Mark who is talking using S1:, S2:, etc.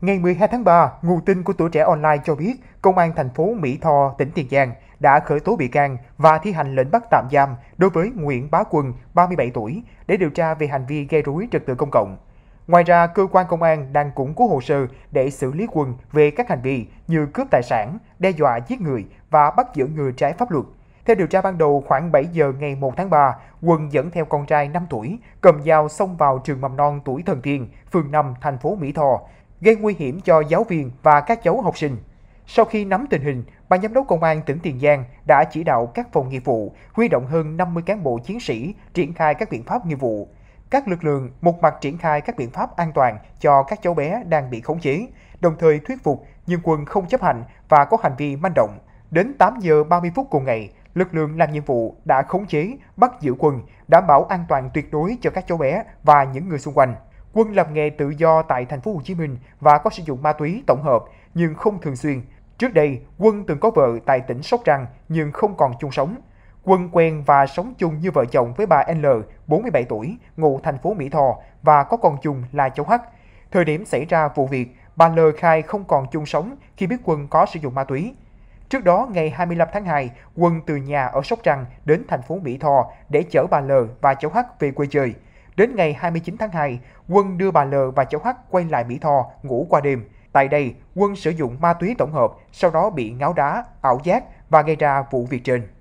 S1: Ngày 12 tháng 3, nguồn tin của tuổi trẻ online cho biết Công an thành phố Mỹ Tho, tỉnh Tiền Giang đã khởi tố bị can và thi hành lệnh bắt tạm giam đối với Nguyễn Bá Quân, 37 tuổi, để điều tra về hành vi gây rối trật tự công cộng. Ngoài ra, cơ quan công an đang củng cố hồ sơ để xử lý Quân về các hành vi như cướp tài sản, đe dọa giết người và bắt giữ người trái pháp luật. Theo điều tra ban đầu, khoảng 7 giờ ngày 1 tháng 3, Quân dẫn theo con trai 5 tuổi, cầm dao xông vào trường mầm non tuổi Thần Tiên, phường 5, thành phố Mỹ Tho, gây nguy hiểm cho giáo viên và các cháu học sinh. Sau khi nắm tình hình, Ban Giám đốc Công an tỉnh Tiền Giang đã chỉ đạo các phòng nghiệp vụ huy động hơn 50 cán bộ chiến sĩ triển khai các biện pháp nghiệp vụ. Các lực lượng một mặt triển khai các biện pháp an toàn cho các cháu bé đang bị khống chế, đồng thời thuyết phục nhưng quân không chấp hành và có hành vi manh động. Đến 8 giờ 30 phút cùng ngày, lực lượng làm nhiệm vụ đã khống chế, bắt giữ quân, đảm bảo an toàn tuyệt đối cho các cháu bé và những người xung quanh. Quân làm nghề tự do tại thành phố Hồ Chí Minh và có sử dụng ma túy tổng hợp nhưng không thường xuyên. Trước đây, Quân từng có vợ tại tỉnh Sóc Trăng nhưng không còn chung sống. Quân quen và sống chung như vợ chồng với bà L, 47 tuổi, ngụ thành phố Mỹ Tho và có con chung là cháu H. Thời điểm xảy ra vụ việc, bà L khai không còn chung sống khi biết Quân có sử dụng ma túy. Trước đó, ngày 25 tháng 2, Quân từ nhà ở Sóc Trăng đến thành phố Mỹ Tho để chở bà L và cháu H về quê chơi. Đến ngày 29 tháng 2, Quân đưa bà L và cháu H quay lại Mỹ Tho ngủ qua đêm. Tại đây, Quân sử dụng ma túy tổng hợp, sau đó bị ngáo đá, ảo giác và gây ra vụ việc trên.